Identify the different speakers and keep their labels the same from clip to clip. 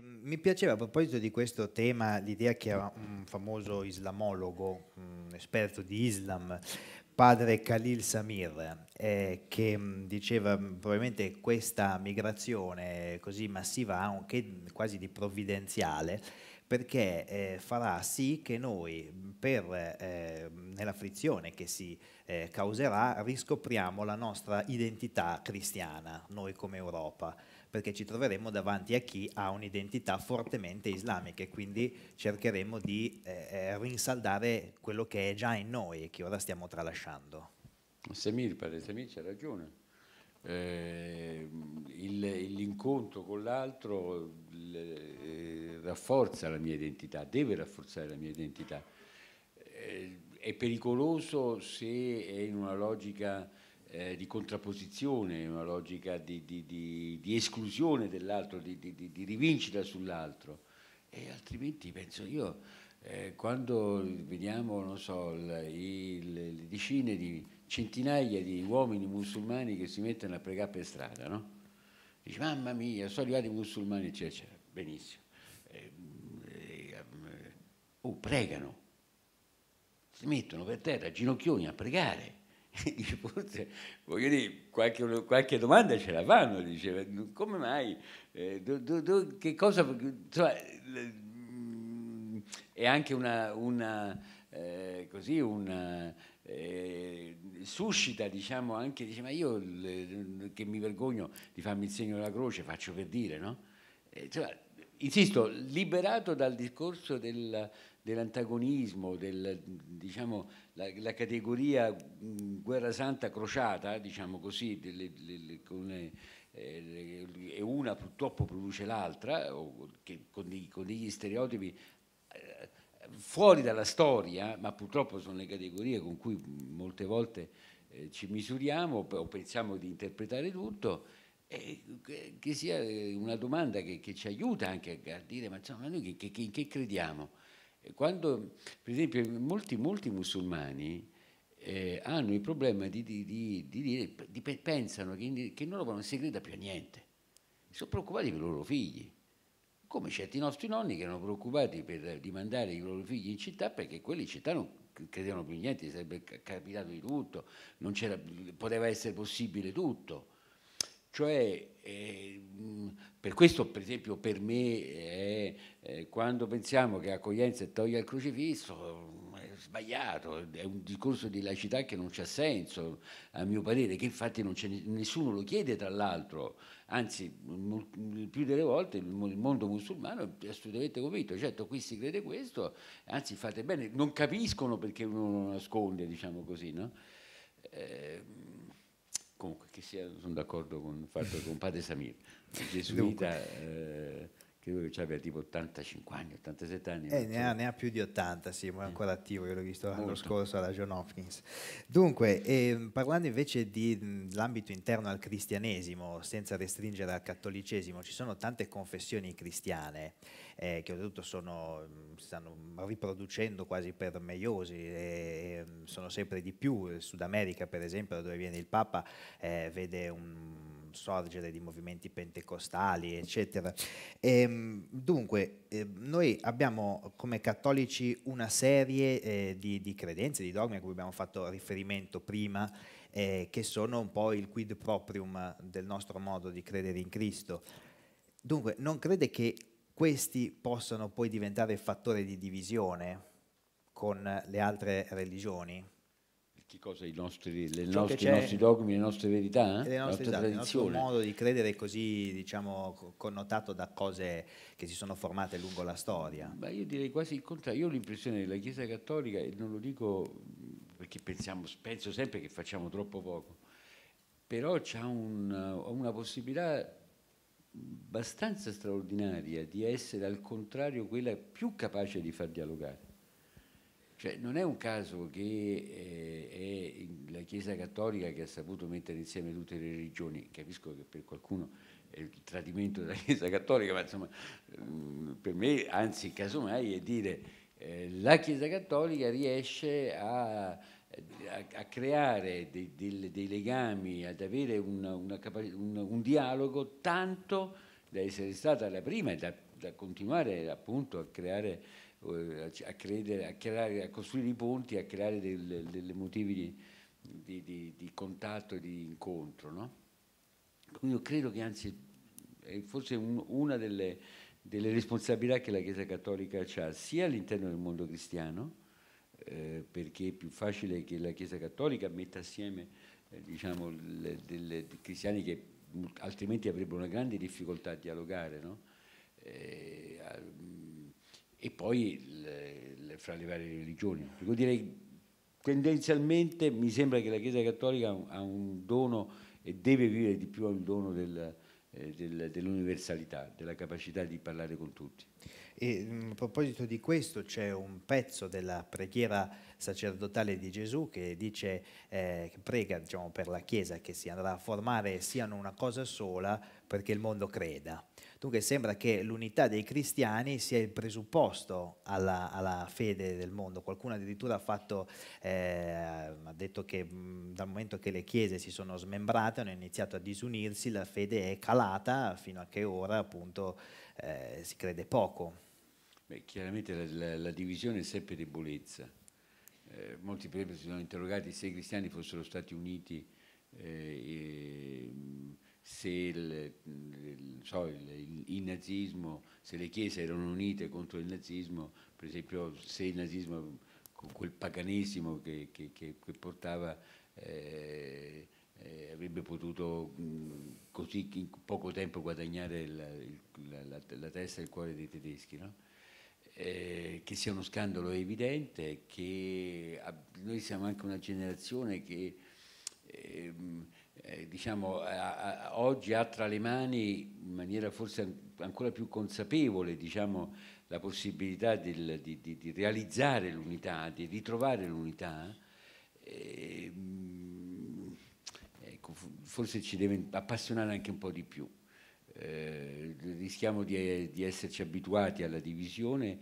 Speaker 1: Ehm, mi piaceva a proposito di questo tema l'idea che era un famoso islamologo, un esperto di Islam, padre Khalil Samir, eh, che mm, diceva mm, probabilmente questa migrazione così massiva ha anche quasi di provvidenziale perché eh, farà sì che noi mm, per, eh, nella frizione che si eh, causerà riscopriamo la nostra identità cristiana, noi come Europa perché ci troveremo davanti a chi ha un'identità fortemente islamica e quindi cercheremo di eh, eh, rinsaldare quello che è già in noi e che ora stiamo tralasciando. Semir, padre Semir c'è
Speaker 2: ragione. Eh, l'incontro con l'altro eh, rafforza la mia identità, deve rafforzare la mia identità. Eh, è pericoloso se è in una logica eh, di contrapposizione, una logica di, di, di, di esclusione dell'altro, di, rivincita sull'altro. E altrimenti penso io, eh, quando vediamo, non so, le, le, le decine di centinaia di uomini musulmani che si mettono a pregare per strada, no? Dici, mamma mia, sono arrivati i musulmani, eccetera, eccetera. Benissimo. Eh, eh oh, pregano. Si mettono per terra, ginocchioni, a pregare forse, voglio dire, qualche, qualche, domanda ce la fanno, diceva, come mai, eh, do, do, do, che cosa, insomma, è anche una, una eh, così, una, eh, suscita, diciamo, anche, dice, ma io le, che mi vergogno di farmi il segno della croce, faccio per dire, no? Eh, insomma, insisto, liberato dal discorso del, dell'antagonismo, del, diciamo, la, la categoria mh, guerra santa crociata, diciamo così, delle, delle, le, eh, le, eh, e una purtroppo produce l'altra, o, che, con, dei, con, degli stereotipi eh, fuori dalla storia, ma purtroppo sono le categorie con cui molte volte eh, ci misuriamo o pensiamo di interpretare tutto, eh, che sia eh, una domanda che, che, ci aiuta anche a, dire, ma insomma, noi che, che, in che crediamo? Eh, quando, per esempio, molti, molti musulmani eh, hanno il problema di, di, di, di pensano che, che in Europa non si creda più a niente, sono preoccupati per i loro figli come certi nostri nonni che erano preoccupati per, di mandare i loro figli in città perché quelli in città non credevano più in niente, sarebbe capitato di tutto, c'era, poteva essere possibile tutto. Cioè, eh, per questo, per esempio, per me, eh, eh, quando pensiamo che accoglienza toglie il crocifisso, è sbagliato, è un discorso di laicità che non c'è senso, a mio parere, che infatti nessuno lo chiede, tra l'altro, anzi, più delle volte il mondo musulmano è assolutamente convinto, certo qui si crede questo, anzi fate bene, non capiscono perché uno lo nasconde, diciamo così, no? Eh, comunque che sia, sono d'accordo con, con padre Samir, gesuita eh, credo che abbia tipo 85 anni, 87 anni. Eh, ne, ha, ne, ha, più di 80, sì, ma è ancora mm. attivo,
Speaker 1: io l'ho visto l'anno scorso alla John Hopkins. Dunque, eh, parlando invece dell'ambito interno al cristianesimo, senza restringere al cattolicesimo, ci sono tante confessioni cristiane eh, che oltretutto sono, stanno riproducendo quasi per meiosi, e, eh, sono sempre di più, Sud America per esempio, da dove viene il Papa, eh, vede un sorgere di movimenti pentecostali, eccetera. E, ehm, dunque, eh, noi abbiamo come cattolici una serie eh, di, di, credenze, di dogmi a cui abbiamo fatto riferimento prima, eh, che sono un po' il quid proprium del nostro modo di credere in Cristo. Dunque, non crede che questi possano poi diventare fattore di divisione con le altre religioni? che cosa, i nostri, nostri, i nostri dogmi, le nostre verità, eh? le nostre, la esatto, tradizione. Il nostro modo di credere così, diciamo, connotato da cose che si sono formate lungo la storia. Ma
Speaker 2: io direi quasi il contrario, io ho l'impressione che la Chiesa Cattolica, e non lo dico perché pensiamo, penso sempre che facciamo troppo poco, però ha un, una possibilità abbastanza straordinaria di essere al contrario quella più capace di far dialogare cioè, non è un caso che eh, è la Chiesa Cattolica che ha saputo mettere insieme tutte le religioni, capisco che per qualcuno è il tradimento della Chiesa Cattolica, ma insomma mm, per me anzi casomai è dire eh, la Chiesa Cattolica riesce a, a, a creare dei, dei, dei, legami, ad avere una, una un, un, dialogo tanto da essere stata la prima e da, da continuare appunto a creare eh, a, credere, a, creare, a costruire i ponti, a creare dei motivi di, di, di, di, contatto e di incontro. No? Io credo che anzi è forse un, una delle, delle, responsabilità che la Chiesa Cattolica ha, sia all'interno del mondo cristiano, eh, perché è più facile che la Chiesa Cattolica metta assieme eh, diciamo, le, delle, dei cristiani che altrimenti avrebbero una grande difficoltà a dialogare. No? Eh, e poi le, le, fra le varie religioni. Dico, direi tendenzialmente mi sembra che la Chiesa Cattolica ha un dono e deve vivere di più al dono del, eh, del, dell'universalità, della capacità di parlare con tutti. E mm, a proposito di questo c'è un pezzo della preghiera
Speaker 1: sacerdotale di Gesù che dice, eh, prega diciamo, per la Chiesa che si andrà a formare siano una cosa sola perché il mondo creda. Dunque sembra che l'unità dei cristiani sia il presupposto alla, alla fede del mondo. Qualcuno addirittura ha, fatto, eh, ha detto che mh, dal momento che le chiese si sono smembrate, hanno iniziato a disunirsi, la fede è calata fino a che ora appunto eh,
Speaker 2: si crede poco. Beh, chiaramente la, la, la, divisione è sempre debolezza. Eh, molti esempio si sono interrogati se i cristiani fossero stati uniti eh, se il, il, so, il, il, nazismo, se le chiese erano unite contro il nazismo, per esempio se il nazismo, con quel paganesimo che, che, che, che portava, eh, eh, avrebbe potuto mh, così in poco tempo guadagnare la, la, la, la testa e il cuore dei tedeschi. No? Eh, che sia uno scandalo evidente, che ah, noi siamo anche una generazione che... Ehm, eh, diciamo, a, a, oggi ha tra le mani in maniera forse ancora più consapevole diciamo, la possibilità del, di, di, di, realizzare l'unità, di ritrovare l'unità, ehm, ecco, forse ci deve appassionare anche un po' di più. Eh, rischiamo di, di, esserci abituati alla divisione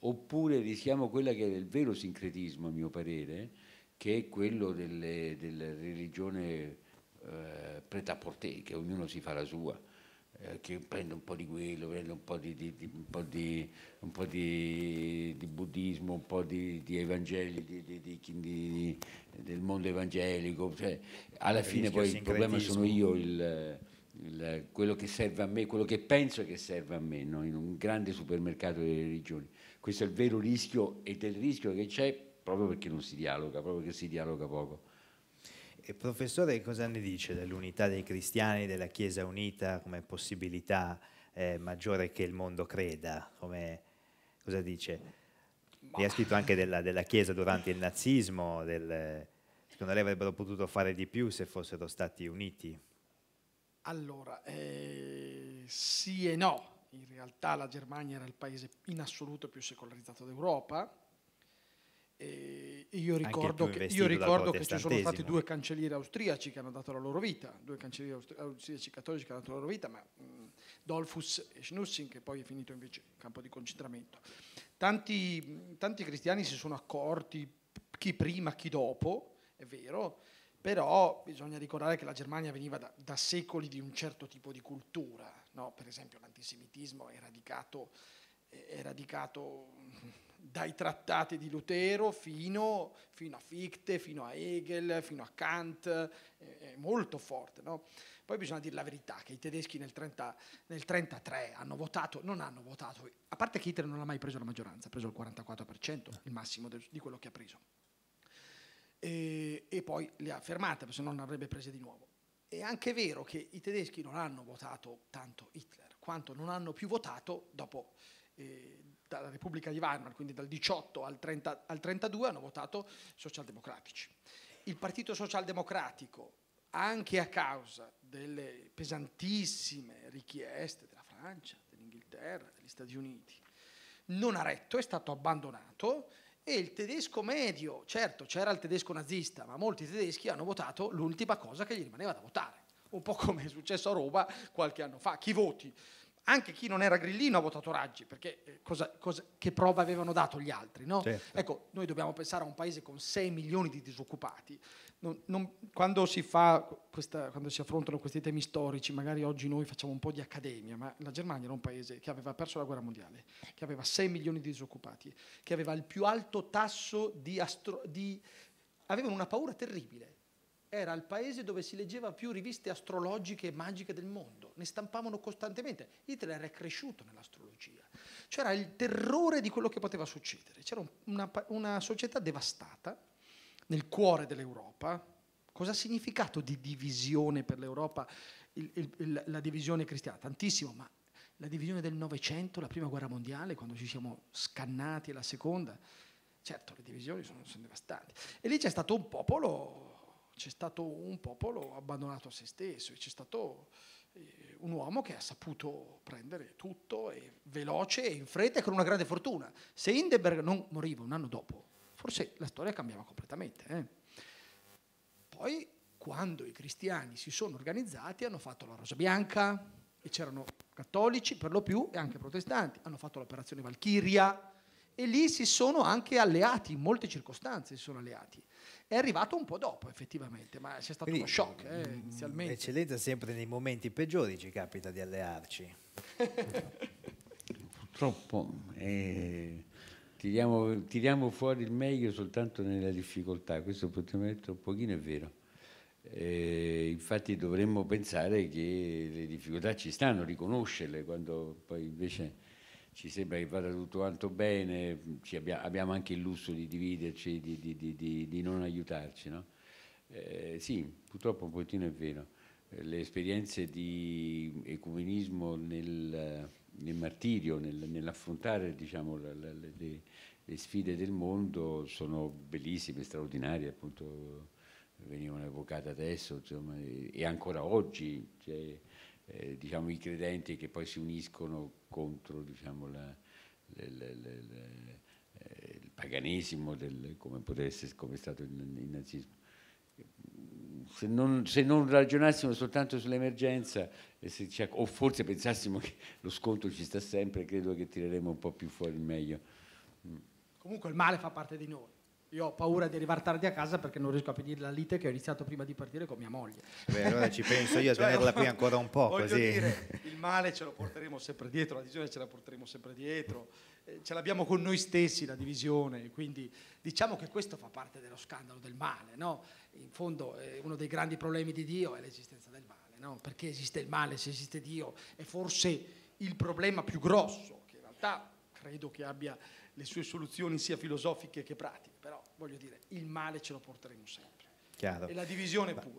Speaker 2: oppure rischiamo quella che è il vero sincretismo, a mio parere, che è quello delle, della religione eh, preta a portè, che ognuno si fa la sua, eh, che prende un po' di quello, prende un po' di, di, di, un po di un po buddismo, un po' di, evangeli, del mondo evangelico. Cioè, alla fine poi il problema sono io il, il, quello che serve a me, quello che penso che serve a me, no? in un grande supermercato delle religioni. Questo è il vero rischio ed è il rischio che c'è proprio perché non si dialoga, proprio perché si dialoga poco. E professore, cosa ne dice
Speaker 1: dell'unità dei cristiani, della Chiesa unita come possibilità eh, maggiore che il mondo creda? Come, cosa dice? Lei ha scritto anche della, della, Chiesa durante il nazismo, del, secondo lei avrebbero potuto fare di più se fossero stati uniti?
Speaker 3: Allora, eh, sì e no. In realtà la Germania era il paese in assoluto più secolarizzato d'Europa, e io ricordo, che, io ricordo che, ci sono stati due cancellieri austriaci che hanno dato la loro vita, due cancellieri austriaci cattolici che hanno dato la loro vita, ma mh, Dolfus e Schnussing, che poi è finito invece in campo di concentramento. Tanti, tanti cristiani si sono accorti, chi prima, chi dopo, è vero, però bisogna ricordare che la Germania veniva da, da secoli di un certo tipo di cultura, no? per esempio l'antisemitismo è radicato, è radicato dai trattati di Lutero fino, fino, a Fichte, fino a Hegel, fino a Kant, eh, è, molto forte. No? Poi bisogna dire la verità, che i tedeschi nel 1933 hanno votato, non hanno votato, a parte che Hitler non ha mai preso la maggioranza, ha preso il 44%, il massimo de, di quello che ha preso. E, e poi le ha fermate, se no non avrebbe prese di nuovo. È anche vero che i tedeschi non hanno votato tanto Hitler, quanto non hanno più votato dopo... Eh, dalla Repubblica di Weimar, quindi dal 18 al, 30, al 32, hanno votato socialdemocratici. Il Partito Socialdemocratico, anche a causa delle pesantissime richieste della Francia, dell'Inghilterra, degli Stati Uniti, non ha retto, è stato abbandonato e il tedesco medio, certo c'era il tedesco nazista, ma molti tedeschi hanno votato l'ultima cosa che gli rimaneva da votare, un po' come è successo a Roma qualche anno fa. Chi voti? anche chi non era grillino ha votato Raggi, perché eh, cosa, cosa, che prova avevano dato gli altri? No? Certo. Ecco, noi dobbiamo pensare a un paese con 6 milioni di disoccupati. Non, non, quando, si questa, quando, si affrontano questi temi storici, magari oggi noi facciamo un po' di accademia, ma la Germania era un paese che aveva perso la guerra mondiale, che aveva 6 milioni di disoccupati, che aveva il più alto tasso di... Astro, di avevano una paura terribile era il paese dove si leggeva più riviste astrologiche e magiche del mondo, ne stampavano costantemente. Hitler è cresciuto nell'astrologia, c'era il terrore di quello che poteva succedere, c'era una, una società devastata nel cuore dell'Europa. Cosa ha significato di divisione per l'Europa il, il, la divisione cristiana? Tantissimo, ma la divisione del Novecento, la prima guerra mondiale, quando ci siamo scannati alla seconda, certo le divisioni sono, sono devastanti. E lì c'è stato un popolo c'è stato un popolo abbandonato a se stesso, c'è stato eh, un uomo che ha saputo prendere tutto e veloce e in fretta e con una grande fortuna. Se Hindenburg non moriva un anno dopo, forse la storia cambiava completamente. Eh. Poi quando i cristiani si sono organizzati hanno fatto la Rosa Bianca e c'erano cattolici per lo più e anche protestanti, hanno fatto l'operazione Valchiria, e lì si sono anche alleati, in molte circostanze si sono alleati. È arrivato un po' dopo effettivamente, ma c'è stato Quindi, uno shock eh, mm, inizialmente.
Speaker 1: Eccellenza sempre nei momenti peggiori ci capita di allearci.
Speaker 2: Purtroppo eh, tiriamo, tiriamo, fuori il meglio soltanto nella difficoltà, questo potremmo dire un pochino è vero. Eh, infatti dovremmo pensare che le difficoltà ci stanno, riconoscerle quando poi invece ci sembra che vada tutto quanto bene, abbia, abbiamo anche il lusso di dividerci, di, di, di, di non aiutarci. No? Eh, sì, purtroppo un pochino è vero. Eh, le esperienze di ecumenismo nel, nel martirio, nel, nell'affrontare diciamo, la, le, le, sfide del mondo sono bellissime, straordinarie, appunto venivano evocate adesso insomma, e ancora oggi. Cioè, eh, diciamo, i credenti che poi si uniscono contro diciamo, la, le, le, le, eh, il paganesimo, del, come, essere, come, è stato il, il nazismo. Se non, se non, ragionassimo soltanto sull'emergenza o forse pensassimo che lo scontro ci sta sempre, credo che tireremo un po' più fuori il meglio. Mm.
Speaker 3: Comunque il male fa parte di noi. Io ho paura di arrivare tardi a casa perché non riesco a finire la lite che ho iniziato prima di partire con mia moglie. Beh, allora ci penso io a svenirla cioè, qui ancora un po'. Voglio così. dire, il male ce lo porteremo sempre dietro, la divisione ce la porteremo sempre dietro, eh, ce l'abbiamo con noi stessi la divisione, quindi diciamo che questo fa parte dello scandalo del male, no? In fondo eh, uno dei grandi problemi di Dio è l'esistenza del male, no? Perché esiste il male se esiste Dio? È forse il problema più grosso che in realtà credo che abbia le sue soluzioni sia filosofiche che pratiche, però voglio dire, il male ce lo porteremo sempre. Chiaro. E la divisione pure.